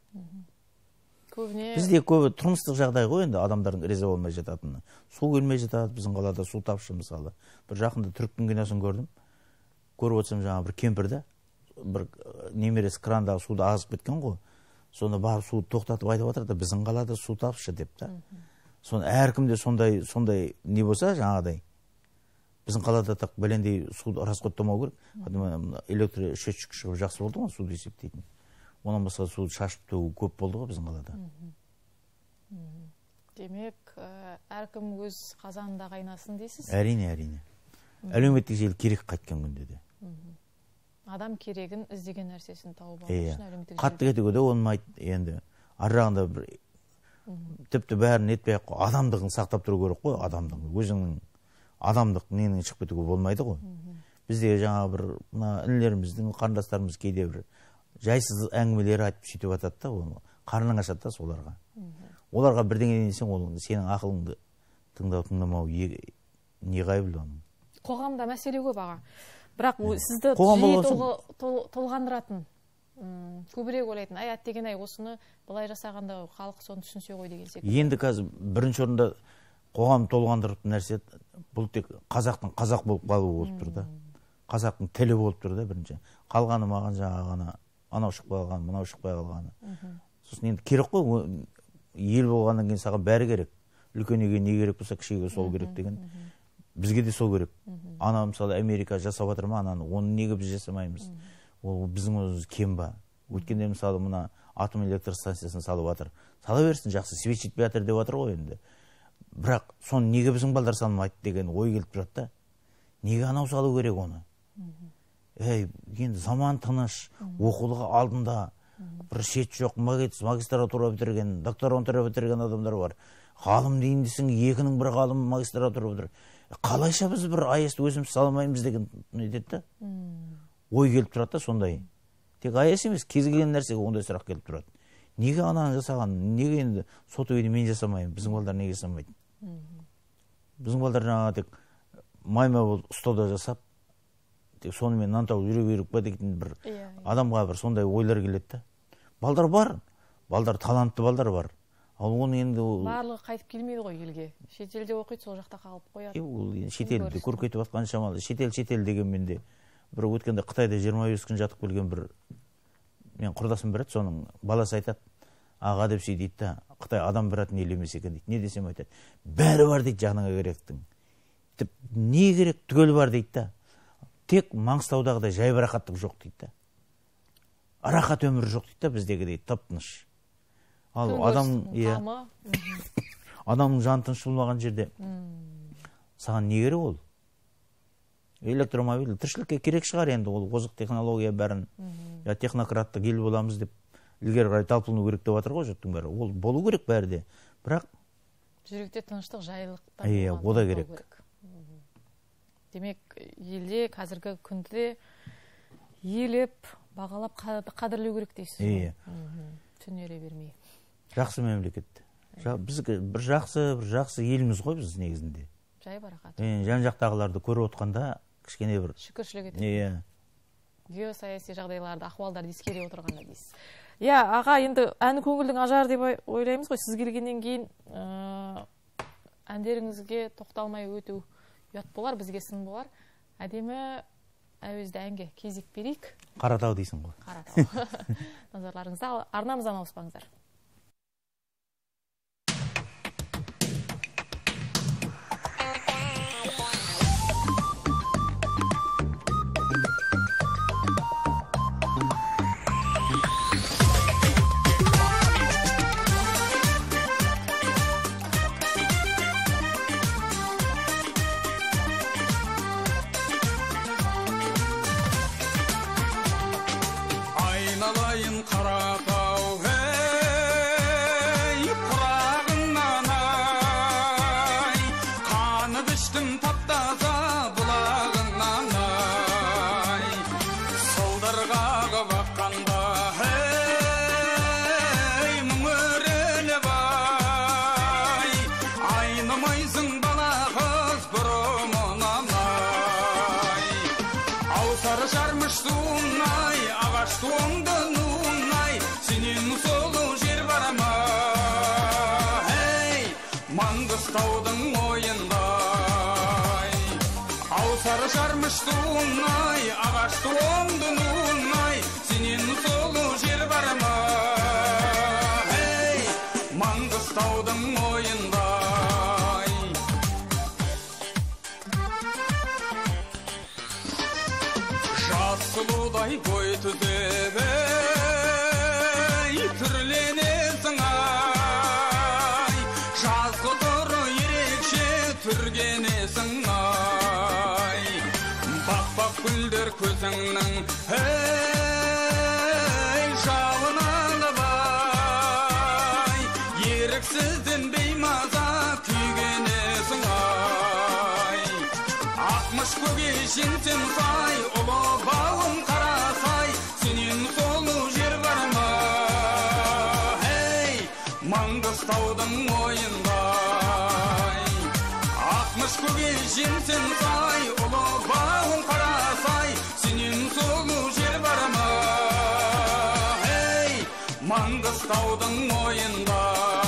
көбіне бізде көбі тұрмыстық жағдай ғой енді адамдардың риза болмай жататыны су келмей жатады біздің қалада су тапшы мысалы бір жақында түріктің киносын көрдім көріп отырсам жаңағы бір кемпір да бір немересі крандағы суды ағызып кеткен ғой сонда барып суды тоқтатып айтып жатыр да біздің қалада су тапшы деп та соны әркімде сондай сондай не болса жаңағыдай біздің қалада так бәлендей суды расходтамау керек электр счетчик шығып жақсы болды ғой суды есептейтін онан басқа су шашып төгу көп болды ғой біздің қалада демек э, әркім өз қазанында қайнасын дейсіз әрине әрине әлеуметтік желі керек қайткен күнде де адам керегін іздеген нәрсесін тауып алу иә. үшін әлеуметтік қатты кетуге де болмайды енді ар жағында бір тіпті бәрін етпей ақ қой адамдығын сақтап тұру керек қой адамдығын өзіңнің адамдық ненің шығып кетуге болмайды ғой бізде жаңа бір мына інілеріміздің қарындастарымыз кейде бір жайсыз әңгімелер айтып сөйтіп жатады да оны қарның ашады да соларға оларға бірдеңе десең ол сенің ақылыңды тыңдау тыңдамау неғайбыл оның қоғамда мәселе көп аға бірақ сізді толғандыратын көбірек ойлайтын әй әттеген ай осыны былай жасағанда халық соны түсінсе ғой деген секілді енді қазір бірінші орында қоғам толғандыратын нәрсе бұл тек қазақтың қазақ болып қалуы болып тұр да қазақтың тілі болып тұр да бірінші қалғаны маған жаңағы ғана анау шықпай қалғаны мынау шықпай қалғаны сосын енді керек қой ел болғаннан кейін саған бәрі керек үлкен үйге не керек болса кішіге сол керек деген бізге де сол керек ана мысалы америка жасап жатыр ма ананы оны неге біз жасамаймыз ол біздің өзіміз кем ба өткенде мысалы мына атом электр станциясын салып жатыр сала берсін жақсы жетпей жатыр деп жатыр ғой енді бірақ соны неге біздің балдар салмайды деген ой келіп тұрады да неге анау салу керек оны ей енді заман тыныш оқулығы алдында бір шет жоқ магистратура бітірген докторантура бітірген адамдар бар ғалым дейін десең екінің бірі ғалым магистратура бітір қалайша біз бір аэсті өзіміз сала алмаймыз деген нетеді да ой келіп тұрады да сондай тек аэс емес кез келген нәрсеге ондай сұрақ келіп тұрады неге ананың жасаған неге енді сотовыйды мен жасамаймын біздің балдар неге жасамайды біздің балдар жаңағы тек майма болып ұстауда жасап тек сонымен нан тауып жүре берік па дейтін бір иә, иә. адамға бір сондай ойлар келеді да балдар бар балдар талантты балдар бар ал оны енді ол барлығы қайтып келмейді ғой елге шетелде оқиды сол жақта қалып қояды ол шетелді көркейтіп жатқан шамалы шетел шетел дегенмен де бір өткенде қытайда жиырма бес күн жатып келген бір мен құрдасым бар еді соның баласы айтады аға деп сөй дейді да қытай адам біратын ел емес екен дейді не десем айтады бәрі бар дейді жаныңа керектің не керек түгел бар дейді да тек маңғыстаудағыдай жайбарақаттық жоқ дейді да рахат өмір жоқ дейді да біздегі дейді тып тыныш ал адам иә адамның жаны тыныш болмаған жерде саған не керек ол электромобиль тіршілікке керек шығар енді ол озық технология бәрін я технократтық ел боламыз деп ілгері қарай талпыну керек деп жатыр ғой жұрттың бәрі ол болу керек бәрі де бірақ жүректе тыныштық жайлылық иә керек демек елде қазіргі күнде елеп бағалап қадірлеу керек дейсіз иә түнере бермей жақсы мемлекет біз бір жақсы бір жақсы елміз ғой біз негізінде жайбарақат жан жақтағыларды көріп отқанда кішкене бір шүкіршілік етемін иә геосаяси жағдайларды ахуалдарды ескере отырғанда дейсіз иә аға енді әні көңілдің ажары деп ойлаймыз ғой сіз келгеннен кейін ә, әндеріңізге тоқталмай өту ұят болар бізге сын болар әдемі әуезді әнге кезек берейік қаратау дейсің ғой қаратау назарларыңызды арнамыздан ауыспаңыздар Varmış doğunlay, ağaç doğumdu nunlay жанның ей жалын алыбай еріксізден беймаза күйгенесің ай ақмыш көге жентен сай ұлы бауым қарасай сенен сұлу жер бар ма ей маңғыстаудың ойындай ақмыш көге жемсен сай 都等我言吧。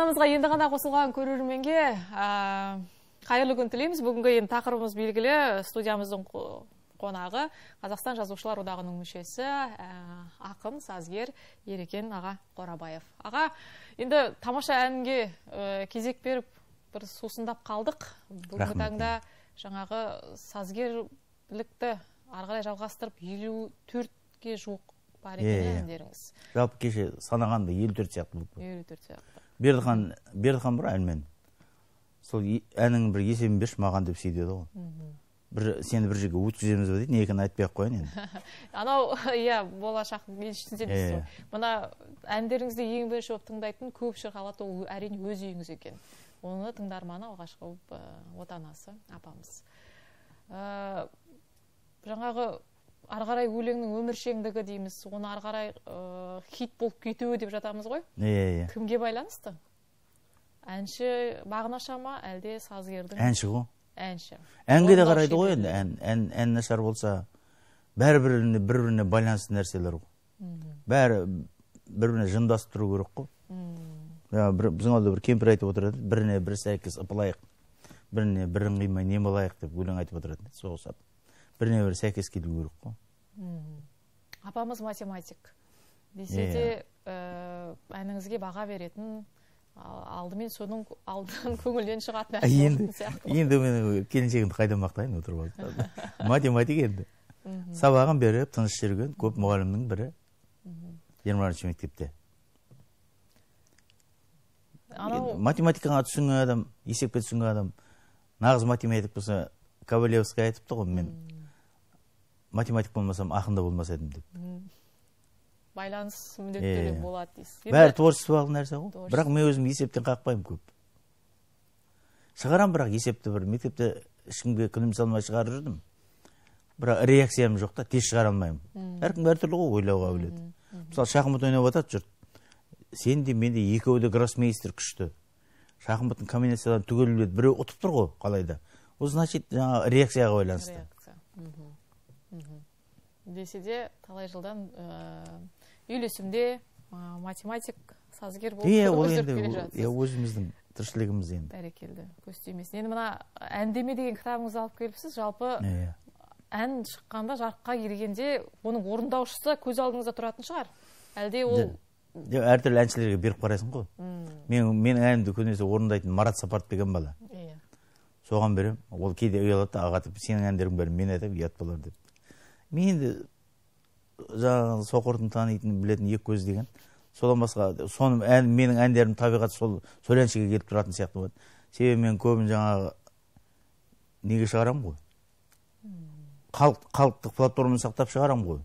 арнамызға енді ғана қосылған көрерменге қайырлы күн тілейміз бүгінгі енді тақырыбымыз белгілі студиямыздың қонағы қазақстан жазушылар одағының мүшесі ақын сазгер ерекен аға қорабаев аға енді тамаша әнге ә, кезек беріп бір сусындап қалдық бүгінгі таңда жаңағы сазгерлікті ары қарай жалғастырып елу төртке жуық иә әндеріңіз жалпы кеше санағанда елу төрт сияқты болды елу төрт сияқты бердіхан бердіхан бар әнмен сол әнің бір есебін берші маған деп сөйтеді ғой бір сені бір жерге өткіземіз ба дейді не екенін айтпай ақ қояйын енді анау иә болашақ еншісінде дейсіз ғой мына әндеріңізді ең бірінші болып тыңдайтын көп шырқалады ол әрине өз үйіңіз екен оны тыңдарманы алғашқы болып отанасы апамыз ә, жаңағы ары қарай өлеңнің өміршеңдігі дейміз оны ары қарай ә, хит болып кетуі деп жатамыз ғой иә иә, иә. кімге байланысты әнші бағанаша ма әлде сазгердің әнші ғой әнші әнге де қарайды ғой енді ән ән ән нашар болса бәрібір бір біріне байланысты нәрселер ғой бәрі бір біріне жымдасып тұру керек қой жаңағы бір біздің ауылда бір кемпір айтып отырады біріне бір сәйкес ыпылайық біріне бірін қимай не болайық деп өлең айтып отыратын соғысады біріне бірі сәйкес келу керек қой апамыз математик десе де ә, әніңізге баға беретін алдымен соның алдынан көңілден шығатын енді енді мен келіншегімді қайдан мақтайын отырып алып математик енді сабағын беріп тыныш жүрген көп мұғалімнің бірі жиырма бірінші мектепте математикаға түсінген адам есепке түсінген адам нағыз математик болса ковалевский айтыпты ғой мен математик болмасам ақын да болмас едім деп байланыс міндетті түрде болады дейсіз бәрі творчестволық нәрсе ғой бірақ мен өзім есептен қақпаймын көп шығарамын бірақ есепті бір мектепте ешкімге күлім салмай шығарып жүрдім бірақ реакциям жоқ та тез шығара алмаймын әркім әртүрлі ғой ойлау қабілеті мысалы шахмат ойнап жатады жұрт сен де мен де екеуі де гроссмейстер күшті шахматтың комбинацияларын түгел біледі біреу ұтып тұр ғой да ол значит жаңағы реакцияға байланысты десе де талай жылдан э, үйлесімде э, математик сазгер болып иә ол енді иә өзіміздің тіршілігіміз енді бәрекелді көз тимесін енді мына әндеме деген кітабыңызды алып келіпсіз жалпы иә ән шыққанда жарыққа келгенде оның орындаушысы көз алдыңызда тұратын шығар әлде ол әртүрлі әншілерге беріп қарайсың ғой мен менің әнімді көбінесе орындайтын марат сапаров деген бала иә соған беремін ол кейде ұялады да ағатып сенің әндерің бәрін мен айтамын ұят болар деп мен де жаңағы соқырдың танитынын білетін екі көз деген содан басқа соны ән, менің әндерімнің табиғаты сол сол әншіге келіп тұратын сияқты болады себебі мен көбін жаңағы неге шығарамын ғой халық халықтық платформаны сақтап шығарамын ғой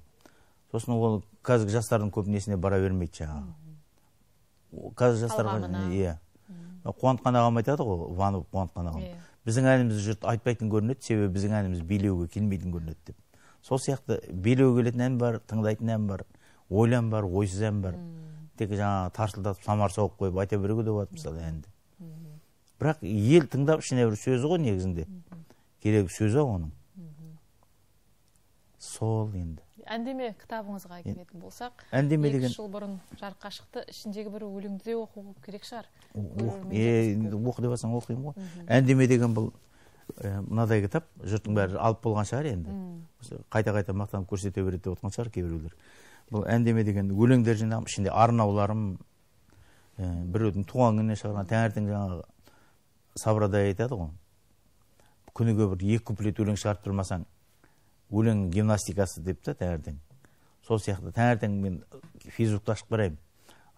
сосын ол қазіргі жастардың көп несіне бара бермейді жаңағы қазір жастарға иә қуантқан ағам айтады ғой ванов қуантқан ағам иә. біздің әнімізді жұрт айтпайтын көрінеді себебі біздің әніміз билеуге келмейтін көрінеді деп сол сияқты билеу келетін ән бар тыңдайтын ән бар ойлы ән бар ойсыз ән бар тек жаңағы тарсылдатып самар соғып қойып айта беруге де болады мысалы әнді бірақ ел тыңдап ішіне бір сөзі ғой негізінде керек сөзі оның сол енді әндеме кітабыңызға келетін болсақ әндеме деген жыл бұрын жарыққа шықты ішіндегі бір өлеңді де оқу керек шығар оқы деп алсаң оқимын ғой әндеме деген бұл Э, мынадай кітап жұрттың бәрі алып болған шығар енді қайта қайта мақтанып көрсете береді деп отқан шығар кейбіреулер бұл әндеме деген өлеңдер жинағым ішінде арнауларым ә, біреудің туған күніне шығарған таңертең жаңағы сабрадай айтады ғой күніге бір екі куплет өлең шығарып тұрмасаң өлең гимнастикасы деп та таңертең сол сияқты таңертең мен фейсбукты ашып қараймын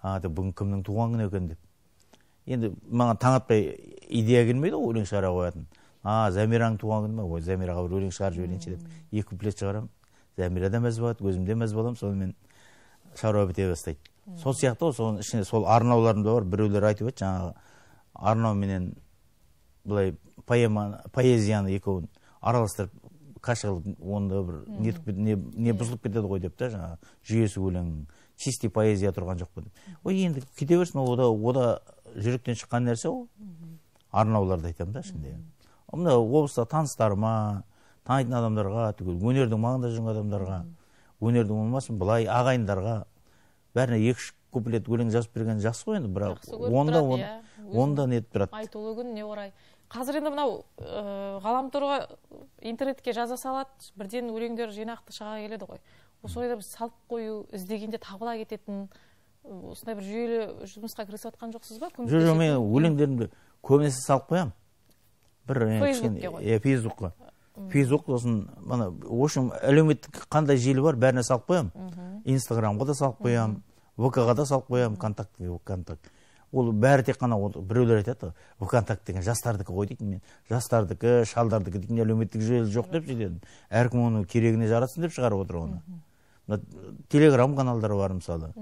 а деп бүгін кімнің туған күні екен деп енді маған таң атпай идея келмейді ғой өлең шығара қоятын а замираның туған күні ма ой замираға бір өлең шығарып жіберейінші деп екі куплет шығарамын замира да мәз болады өзім де мәз боламын сонымен шаруа біте бастайды сол сияқты ғой соның ішінде сол арнауларым да бар біреулер айтып еді жаңағы арнау менен былай поэма поэзияны екеуін араластырып каша қылып онда бір нетіп не, не бұзылып кетеді ғой деп та жаңағы жүйесі өлеңнің чистый поэзия тұрған жоқ па деп ой енді кете берсін ол ода жүректен шыққан нәрсе ғой арнауларды айтамын да ішінде мына облыста таныстарыма танитын адамдарға түгел өнердің маңында жүрген адамдарға өнердің болмасын былай ағайындарға бәріне екі үш куплет өлең жазып берген жақсы ғой енді бірақ онда иә. онда нетіп тұрады айтулы күніне орай қазір енді мынау ғаламторға интернетке жаза салады бірден өлеңдер жинақты шыға келеді ғой осы орайда біз салып қою іздегенде табыла кететін осындай бір жүйелі жұмысқа кірісіп жатқан жоқсыз ба жоқ жоқ мен өлеңдерімді көбінесе салып қоямын бір кішкене иә фейсбукқа фейсбук сосын мына в общем әлеуметтік қандай желі бар бәріне салып қоямын инстаграмға да салып қоямын вк ға да салып қоямын контакт вконтакт ол бәрі тек қана ол біреулер айтады вконтакт деген жастардікі ғой дейтін мен жастардікі шалдардікі дейтін әлеуметтік желі жоқ деп ше әркім оны керегіне жаратсын деп шығарып отыр оны мына телеграм каналдар бар мысалы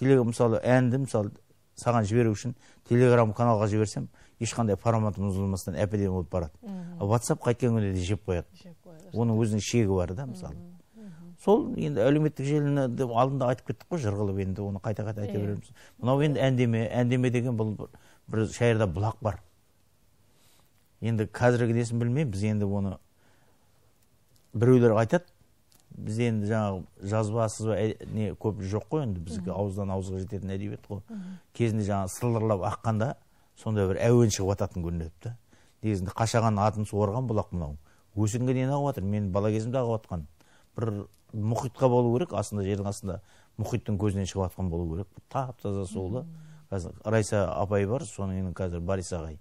мысалы әнді мысалы саған жіберу үшін телеграм каналға жіберсем ешқандай форматымыз әп әдемі болып барады ал ватсап қайткен күнде де жеп қояды оның өзінің шегі бар да мысалы сол енді әлеуметтік желіні алдында айтып кеттік қой жырғылып енді оны қайта қайта айта береміз мынау енді әндеме әндеме деген бұл бір шайырда бұлақ бар енді қазіргі несін білмеймін біз енді оны біреулер айтады біз енді жаңағы жазбасыз ба не көп жоқ қой енді бізге ауыздан ауызға жететін әдебиет қой кезінде жаңағы сылдырлап аққанда сондай бір әуен шығып жататын көрінеді да негізінде қашаған атын суарған бұлақ мынау өсінге нені ағып жатыр мен бала кезімде ағып жатқан бір мұхитқа болу керек астында жердің астында мұхиттың көзінен шығып жатқан болу керек тап таза сулы қазір райса апай бар соның қазір борис ағай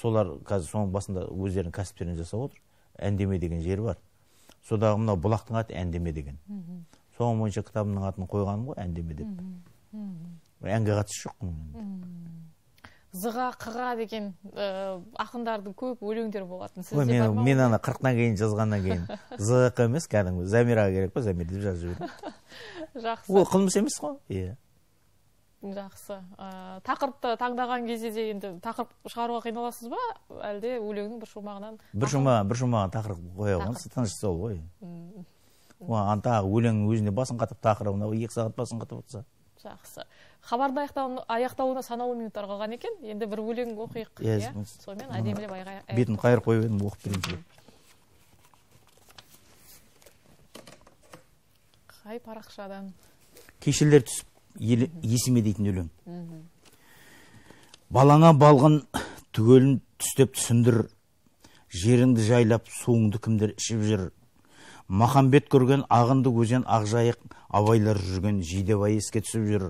солар қазір соның басында өздерінің кәсіптерін жасап отыр әндеме деген жер бар содағы мынау бұлақтың аты әндеме деген соң бойынша кітабымның атын қойғаным ғой әндеме деп әнге қатысы жоқ зыға қыға деген ә, ақындардың көп өлеңдері болатын сізде мен, бар мен ана қырықтан кейін жазғаннан кейін зқ емес кәдімгі замираға керек па замир деп жазып жібердім жақсы ол қылмыс емес қой иә жақсы ә, тақырыпты таңдаған кезде де енді тақырып шығаруға қиналасыз ба әлде өлеңнің бір шумағынан бір шумағ бір шумағын тақырып қоя қоямыз тыныш сол ғой оан тағы өлеңнің өзіне басын қатып тақырыбына екі сағат басын қатып отырса жақсы хабарды аяқтауына санаулы минуттар қалған екен енді бір өлең оқиық иә, иә. сонымен әдемілеп бетін қайырып қойып едім оқып берейін қай парақшадан кешелер түсіп есіме дейтін өлең балаңа балғын түгелін түстеп түсіндір жеріңді жайлап суыңды кімдер ішіп жүр махамбет көрген ағынды өзен ақжайық абайлар жүрген жидебай еске түсіп жүр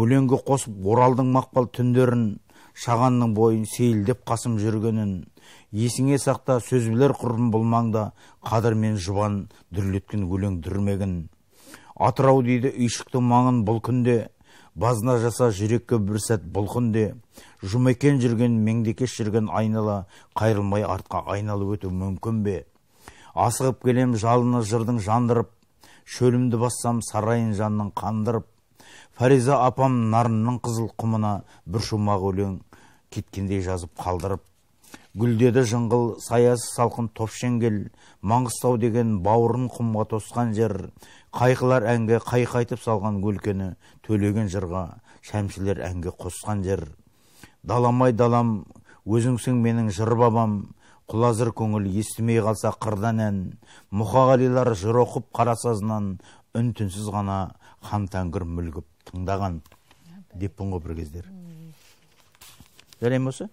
өлеңге қосып оралдың мақпал түндерін шағанның бойын сейілдеп қасым жүргенін есіңе сақта сөз білер құрбым болмаңда қадыр мен жұбан дүрлеткен өлең дүрмегін атырау дейді үйшіктің маңын бұл күнде базына жаса жүрекке бір сәт бұл де жұмекен жүрген меңдекеш жүрген айнала қайрылмай артқа айналып өту мүмкін бе асығып келем жалыны жырдың жандырып шөлімді бассам сарайын жанның қандырып фариза апам нарынның қызыл құмына бір шумақ өлең кеткендей жазып қалдырып гүлдеді жыңғыл саясы салқын топ маңғыстау деген бауырын құмға тосқан жер қайқылар әнге қайқайтып салған өлкені төлеген жырға шәмшілер әнге қосқан жер даламай далам өзіңсің менің жыр бабам құлазыр көңіл естімей қалса қырдан ән мұқағалилар жыр оқып қарасазынан үн түнсіз ғана хан тәңгір мүлгіп тыңдаған деппін ғой бір кездері жарай болса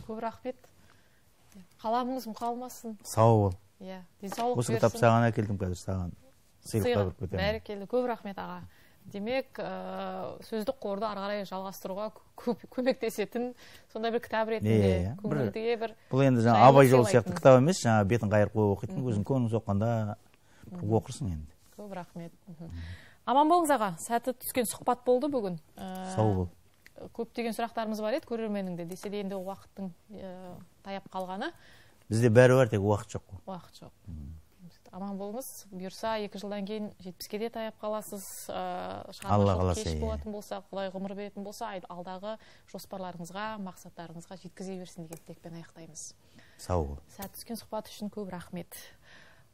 көп рахмет қаламыңыз мұқалмасын сау бол иә денсаулық осы кітапты саған әкелдім қазір саған сыйлыққа беріп кетемін бәрекелді көп рахмет аға демек ә, э, сөздік қорды ары қарай жалғастыруға көп көмектесетін сондай бір кітап ретінде иә, иә көңілге бір бұл енді жаңағы абай жолы сияқты кітап емес жаңағы бетін қайырып қойып оқитын өзің көңілің соққанда оқырсың енді көп рахмет аман болыңыз аға сәті түскен сұхбат болды бүгін ә, сау бол көптеген сұрақтарымыз бар еді көрерменнің де десе де енді уақыттың ә, таяп қалғаны бізде бәрі бар тек уақыт жоқ қой уақыт жоқ Үм. аман болыңыз бұйырса екі жылдан кейін жетпіске де таяп қаласыз ә, алла қаласа кеш иә. болатын болса құдай ғұмыр беретін болса алдағы жоспарларыңызға мақсаттарыңызға жеткізе берсін деген тілекпен аяқтаймыз сау бол сәті түскен сұхбат үшін көп рахмет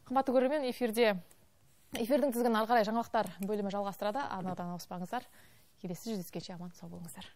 қымбатты көрермен эфирде эфирдің тізгінін ары қарай жаңалықтар бөлімі жалғастырады арнадан ауыспаңыздар келесі жүздескенше аман сау болыңыздар